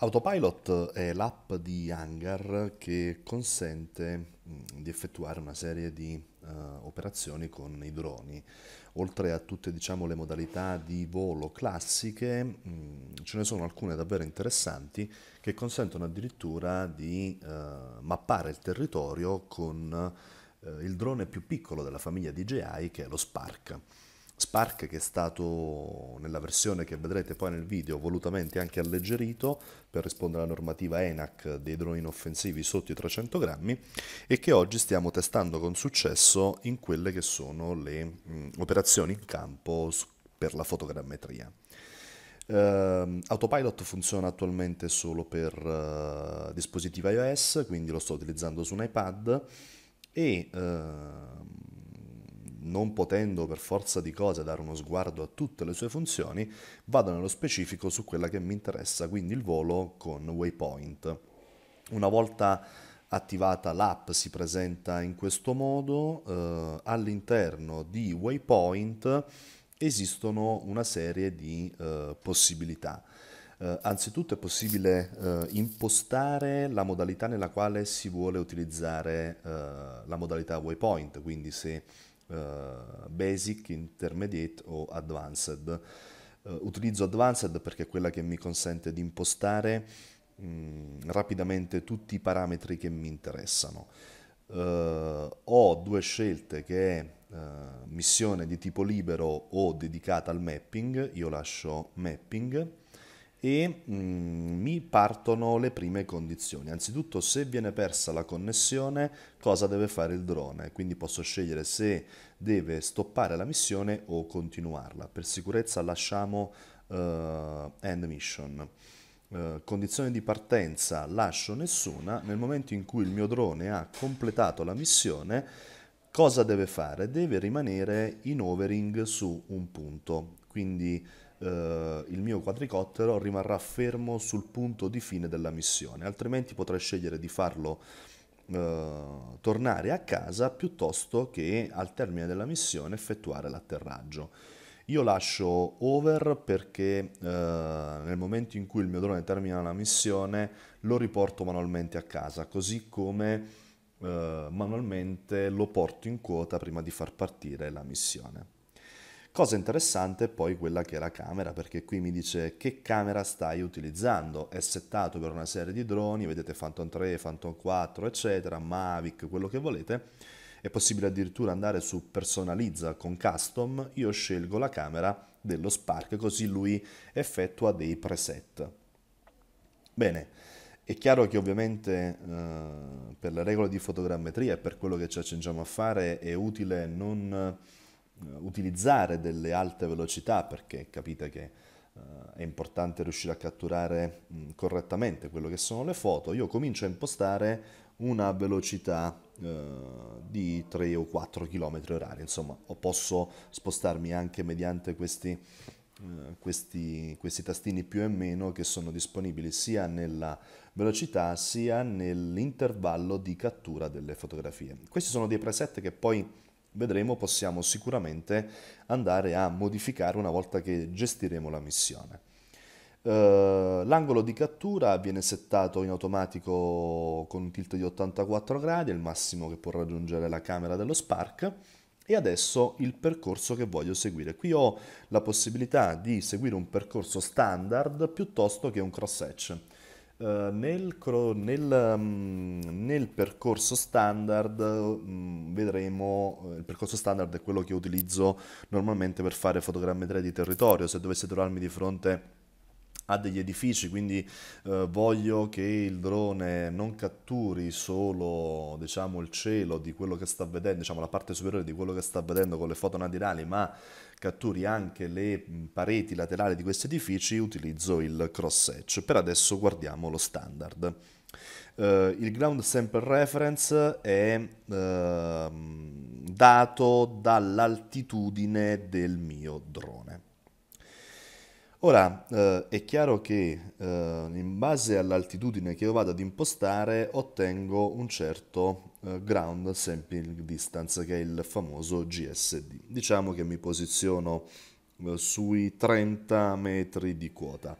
Autopilot è l'app di Hangar che consente di effettuare una serie di uh, operazioni con i droni. Oltre a tutte diciamo, le modalità di volo classiche, mh, ce ne sono alcune davvero interessanti che consentono addirittura di uh, mappare il territorio con uh, il drone più piccolo della famiglia DJI che è lo Spark. Spark che è stato nella versione che vedrete poi nel video volutamente anche alleggerito per rispondere alla normativa ENAC dei droni offensivi sotto i 300 grammi e che oggi stiamo testando con successo in quelle che sono le mh, mm, operazioni in campo per la fotogrammetria. Uh, Autopilot funziona attualmente solo per uh, dispositivi iOS, quindi lo sto utilizzando su un iPad e uh, non potendo per forza di cose dare uno sguardo a tutte le sue funzioni, vado nello specifico su quella che mi interessa, quindi il volo con Waypoint. Una volta attivata l'app si presenta in questo modo, eh, all'interno di Waypoint esistono una serie di eh, possibilità. Uh, anzitutto è possibile uh, impostare la modalità nella quale si vuole utilizzare uh, la modalità waypoint, quindi se eh, basic, Intermediate o Advanced. Uh, utilizzo Advanced perché è quella che mi consente di impostare mh, mm, rapidamente tutti i parametri che mi interessano. Uh, ho due scelte che è missione di tipo libero o dedicata al mapping, io lascio mapping e mh, mm, mi partono le prime condizioni. Anzitutto se viene persa la connessione cosa deve fare il drone, quindi posso scegliere se deve stoppare la missione o continuarla. Per sicurezza lasciamo uh, end mission. Uh, eh, condizione di partenza lascio nessuna, nel momento in cui il mio drone ha completato la missione cosa deve fare? Deve rimanere in overing su un punto, quindi eh, il mio quadricottero rimarrà fermo sul punto di fine della missione, altrimenti potrai scegliere di farlo eh, tornare a casa piuttosto che al termine della missione effettuare l'atterraggio. Io lascio over perché eh, nel momento in cui il mio drone termina la missione lo riporto manualmente a casa, così come eh, manualmente lo porto in quota prima di far partire la missione. Cosa interessante è poi quella che è la camera, perché qui mi dice che camera stai utilizzando. È settato per una serie di droni, vedete Phantom 3, Phantom 4, eccetera, Mavic, quello che volete. È possibile addirittura andare su personalizza con custom, io scelgo la camera dello Spark così lui effettua dei preset. Bene, è chiaro che ovviamente eh, per le regole di fotogrammetria e per quello che ci accingiamo a fare è utile non eh, utilizzare delle alte velocità perché capite che uh, è importante riuscire a catturare mh, mm, correttamente quello che sono le foto, io comincio a impostare una velocità uh, di 3 o 4 km orari, insomma, o posso spostarmi anche mediante questi, uh, questi, questi tastini più e meno che sono disponibili sia nella velocità sia nell'intervallo di cattura delle fotografie. Questi sono dei preset che poi vedremo possiamo sicuramente andare a modificare una volta che gestiremo la missione. Eh, l'angolo di cattura viene settato in automatico con un tilt di 84 gradi, il massimo che può raggiungere la camera dello Spark. E adesso il percorso che voglio seguire. Qui ho la possibilità di seguire un percorso standard piuttosto che un cross-hatch. Eh, nel, nel, mm, nel, percorso standard mm, vedremo, eh, il percorso standard è quello che utilizzo normalmente per fare fotogrammetria di territorio, se dovessi trovarmi di fronte ha degli edifici, quindi eh, voglio che il drone non catturi solo diciamo, il cielo di quello che sta vedendo, diciamo, la parte superiore di quello che sta vedendo con le foto naturali, ma catturi anche le pareti laterali di questi edifici, utilizzo il cross hatch. Per adesso guardiamo lo standard. Uh, il ground sample reference è uh, dato dall'altitudine del mio drone. Ora, eh, è chiaro che eh, in base all'altitudine che io vado ad impostare ottengo un certo eh, ground sampling distance che è il famoso GSD. Diciamo che mi posiziono eh, sui 30 metri di quota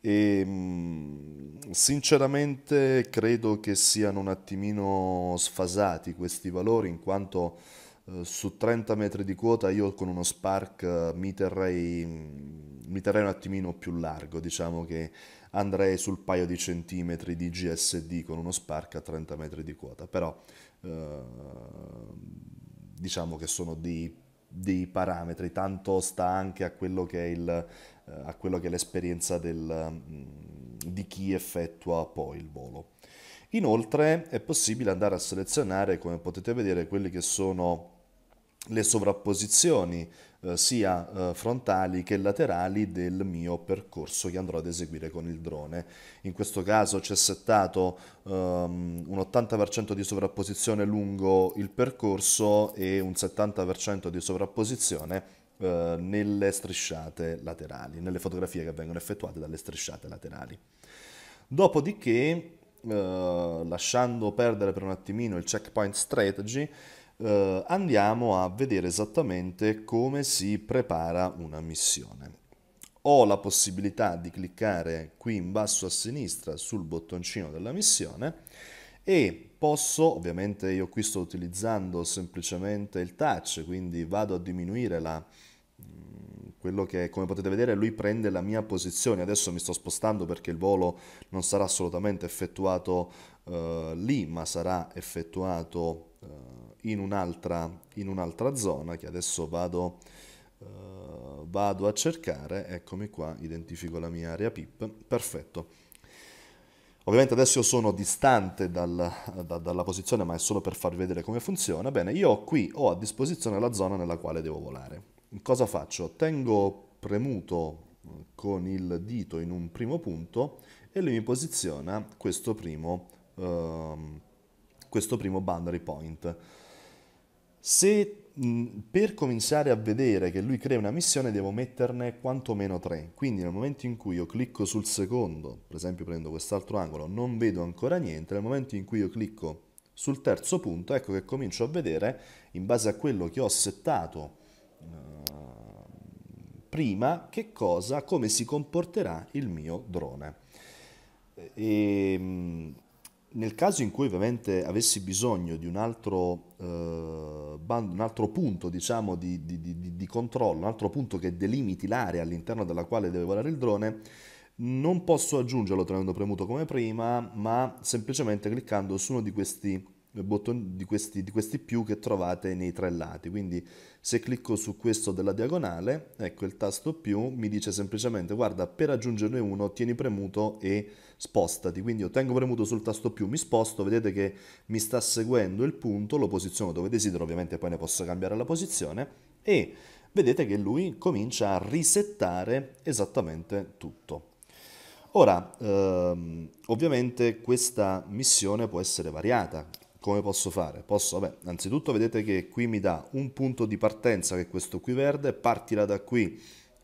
e mh, mm, sinceramente credo che siano un attimino sfasati questi valori in quanto eh, su 30 metri di quota io con uno spark eh, mi terrei, mm, mi terrei, un attimino più largo, diciamo che andrei sul paio di centimetri di GSD con uno spark a 30 metri di quota, però eh, diciamo che sono dei, dei, parametri, tanto sta anche a quello che è, il, eh, a quello che è l'esperienza del, mm, di chi effettua poi il volo. Inoltre è possibile andare a selezionare, come potete vedere, quelli che sono le sovrapposizioni eh, sia eh, frontali che laterali del mio percorso che andrò ad eseguire con il drone. In questo caso c'è settato ehm, un 80% di sovrapposizione lungo il percorso e un 70% di sovrapposizione eh, nelle strisciate laterali, nelle fotografie che vengono effettuate dalle strisciate laterali. Dopodiché, eh, lasciando perdere per un attimino il checkpoint strategy, eh, andiamo a vedere esattamente come si prepara una missione. Ho la possibilità di cliccare qui in basso a sinistra sul bottoncino della missione e posso, ovviamente io qui sto utilizzando semplicemente il touch, quindi vado a diminuire la, mm, quello che come potete vedere lui prende la mia posizione adesso mi sto spostando perché il volo non sarà assolutamente effettuato eh, lì ma sarà effettuato eh, in un'altra, in un'altra zona che adesso vado, uh, vado a cercare, eccomi qua, identifico la mia area PIP, perfetto. Ovviamente adesso io sono distante dal, da, dalla posizione, ma è solo per farvi vedere come funziona. Bene, io qui ho a disposizione la zona nella quale devo volare. Cosa faccio? Tengo premuto eh, con il dito in un primo punto e lui mi posiziona questo primo, ehm, questo primo boundary point. Se per cominciare a vedere che lui crea una missione devo metterne quantomeno tre, quindi nel momento in cui io clicco sul secondo, per esempio prendo quest'altro angolo, non vedo ancora niente, nel momento in cui io clicco sul terzo punto, ecco che comincio a vedere, in base a quello che ho settato uh, prima, che cosa, come si comporterà il mio drone. E, mh, nel caso in cui ovviamente avessi bisogno di un altro, eh, band, un altro punto diciamo, di, di, di, di, controllo, un altro punto che delimiti l'area all'interno della quale deve volare il drone, non posso aggiungerlo tenendo premuto come prima, ma semplicemente cliccando su uno di questi bottoni di questi, di questi più che trovate nei tre lati. Quindi se clicco su questo della diagonale, ecco il tasto più mi dice semplicemente guarda per aggiungerne uno tieni premuto e spostati. Quindi io tengo premuto sul tasto più, mi sposto, vedete che mi sta seguendo il punto, lo posiziono dove desidero, ovviamente poi ne posso cambiare la posizione e vedete che lui comincia a risettare esattamente tutto. Ora, ehm, ovviamente questa missione può essere variata, come posso fare? Posso, vabbè, innanzitutto vedete che qui mi dà un punto di partenza che è questo qui verde, partirà da qui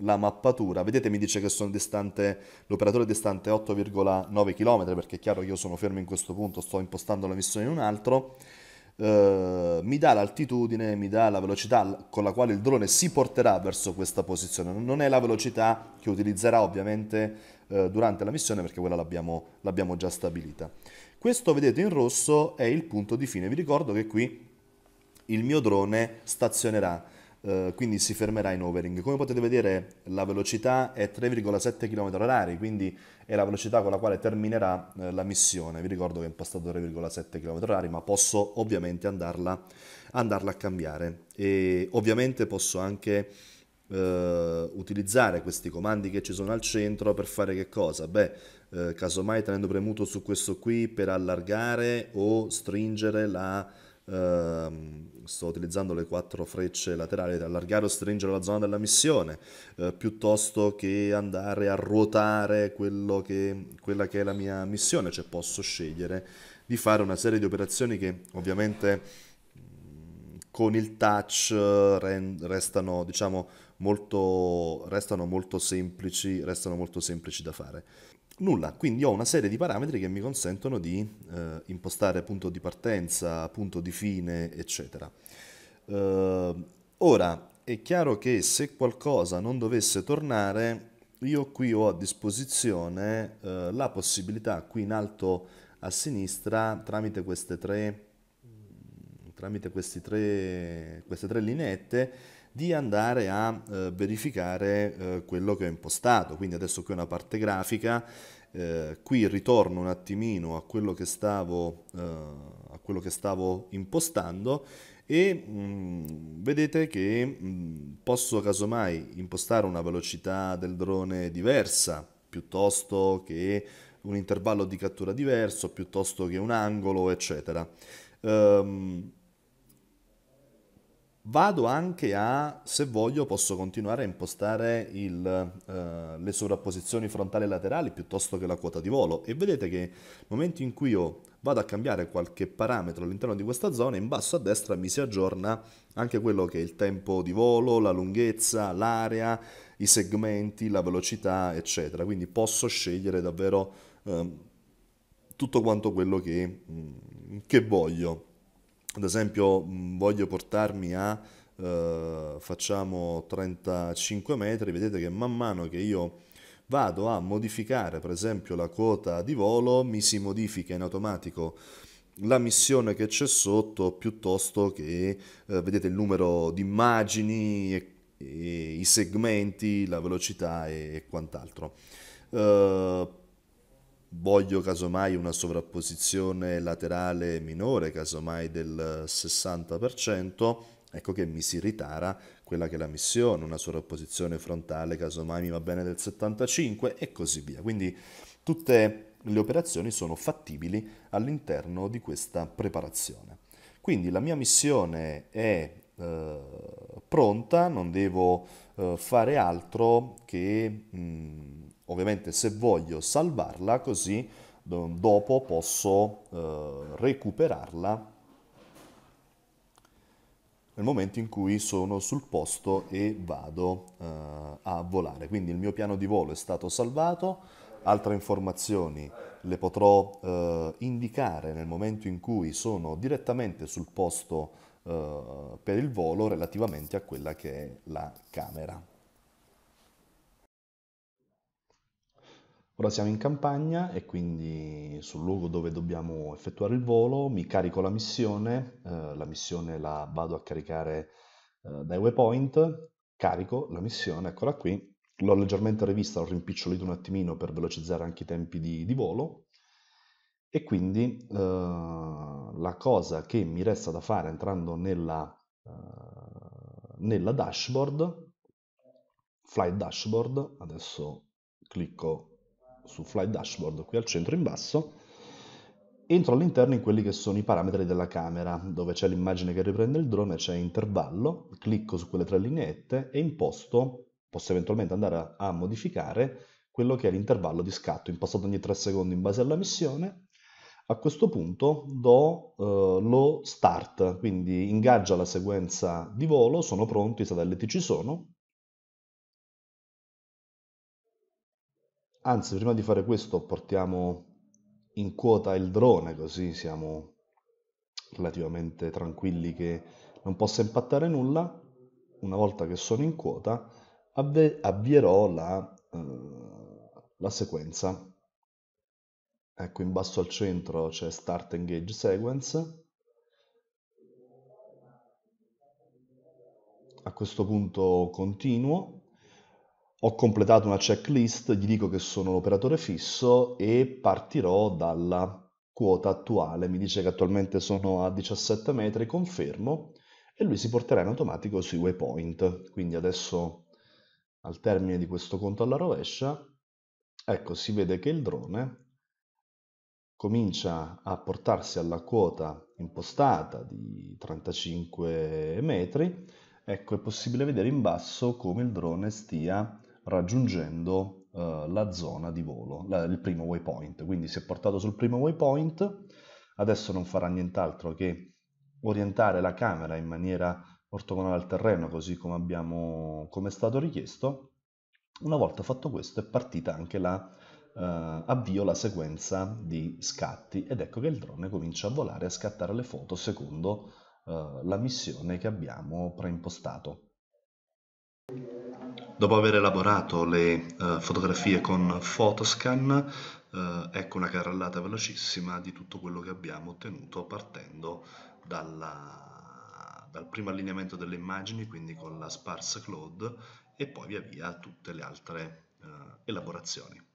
la mappatura, vedete mi dice che sono distante, l'operatore è distante 8,9 km perché è chiaro che io sono fermo in questo punto, sto impostando la missione in un altro, eh, mi dà l'altitudine, mi dà la velocità con la quale il drone si porterà verso questa posizione, non è la velocità che utilizzerà ovviamente eh, durante la missione perché quella l'abbiamo già stabilita. Questo vedete in rosso è il punto di fine. Vi ricordo che qui il mio drone stazionerà, eh, quindi si fermerà in overing. Come potete vedere la velocità è 3,7 km h quindi è la velocità con la quale terminerà eh, la missione. Vi ricordo che è impostato 3,7 km h ma posso ovviamente andarla, andarla a cambiare. E ovviamente posso anche eh, utilizzare questi comandi che ci sono al centro per fare che cosa? Beh, eh, casomai tenendo premuto su questo qui per allargare o stringere la... Uh, sto utilizzando le quattro frecce laterali per allargare o stringere la zona della missione uh, piuttosto che andare a ruotare che, quella che è la mia missione cioè posso scegliere di fare una serie di operazioni che ovviamente mm, con il touch eh, restano diciamo molto, restano, molto semplici, restano molto semplici da fare. Nulla, quindi ho una serie di parametri che mi consentono di eh, impostare punto di partenza, punto di fine, eccetera. Eh, ora, è chiaro che se qualcosa non dovesse tornare, io qui ho a disposizione eh, la possibilità, qui in alto a sinistra, tramite queste tre, tramite tre, queste tre lineette, di andare a eh, verificare eh, quello che ho impostato. Quindi adesso qui è una parte grafica, eh, qui ritorno un attimino a quello che stavo, eh, a quello che stavo impostando e mh, mm, vedete che mh, mm, posso casomai impostare una velocità del drone diversa piuttosto che un intervallo di cattura diverso, piuttosto che un angolo, eccetera. Um, Vado anche a, se voglio, posso continuare a impostare il, eh, le sovrapposizioni frontali e laterali piuttosto che la quota di volo e vedete che nel momento in cui io vado a cambiare qualche parametro all'interno di questa zona, in basso a destra mi si aggiorna anche quello che è il tempo di volo, la lunghezza, l'area, i segmenti, la velocità, eccetera. Quindi posso scegliere davvero eh, tutto quanto quello che, mm, che voglio. Ad esempio mm, voglio portarmi a, eh, facciamo 35 metri, vedete che man mano che io vado a modificare per esempio la quota di volo, mi si modifica in automatico la missione che c'è sotto piuttosto che eh, vedete il numero di immagini e, e, i segmenti, la velocità e, e quant'altro. Eh, voglio casomai una sovrapposizione laterale minore, casomai del 60%, ecco che mi si ritara quella che è la missione, una sovrapposizione frontale casomai mi va bene del 75% e così via. Quindi tutte le operazioni sono fattibili all'interno di questa preparazione. Quindi la mia missione è eh, pronta, non devo eh, fare altro che mh, mm, ovviamente se voglio salvarla così dopo posso eh, recuperarla nel momento in cui sono sul posto e vado eh, a volare. Quindi il mio piano di volo è stato salvato, altre informazioni le potrò eh, indicare nel momento in cui sono direttamente sul posto eh, per il volo relativamente a quella che è la camera. Ora siamo in campagna e quindi sul luogo dove dobbiamo effettuare il volo mi carico la missione, eh, la missione la vado a caricare eh, dai waypoint, carico la missione, eccola qui, l'ho leggermente rivista, l'ho rimpicciolito un attimino per velocizzare anche i tempi di, di volo e quindi eh, la cosa che mi resta da fare entrando nella, eh, nella dashboard, flight dashboard, adesso clicco su Flight Dashboard qui al centro in basso, entro all'interno in quelli che sono i parametri della camera, dove c'è l'immagine che riprende il drone, c'è intervallo, clicco su quelle tre lineette e imposto, posso eventualmente andare a, modificare quello che è l'intervallo di scatto, impostato ogni 3 secondi in base alla missione. A questo punto do eh, lo start, quindi ingaggia la sequenza di volo, sono pronti, i satelliti ci sono, Anzi, prima di fare questo portiamo in quota il drone, così siamo relativamente tranquilli che non possa impattare nulla. Una volta che sono in quota, avvierò la, eh, la sequenza. Ecco, in basso al centro c'è Start Engage Sequence. A questo punto continuo ho completato una checklist, gli dico che sono l'operatore fisso e partirò dalla quota attuale. Mi dice che attualmente sono a 17 metri, confermo, e lui si porterà in automatico sui waypoint. Quindi adesso, al termine di questo conto alla rovescia, ecco, si vede che il drone comincia a portarsi alla quota impostata di 35 metri, ecco è possibile vedere in basso come il drone stia raggiungendo eh, la zona di volo, la, il primo waypoint. Quindi si è portato sul primo waypoint, adesso non farà nient'altro che orientare la camera in maniera ortogonale al terreno, così come, abbiamo, come è stato richiesto. Una volta fatto questo è partita anche la, Uh, avvio la sequenza di scatti ed ecco che il drone comincia a volare e a scattare le foto secondo uh, la missione che abbiamo preimpostato. Dopo aver elaborato le uh, fotografie con Photoscan, uh, ecco una carrellata velocissima di tutto quello che abbiamo ottenuto partendo dalla, dal primo allineamento delle immagini, quindi con la sparse cloud, e poi via via tutte le altre uh, elaborazioni.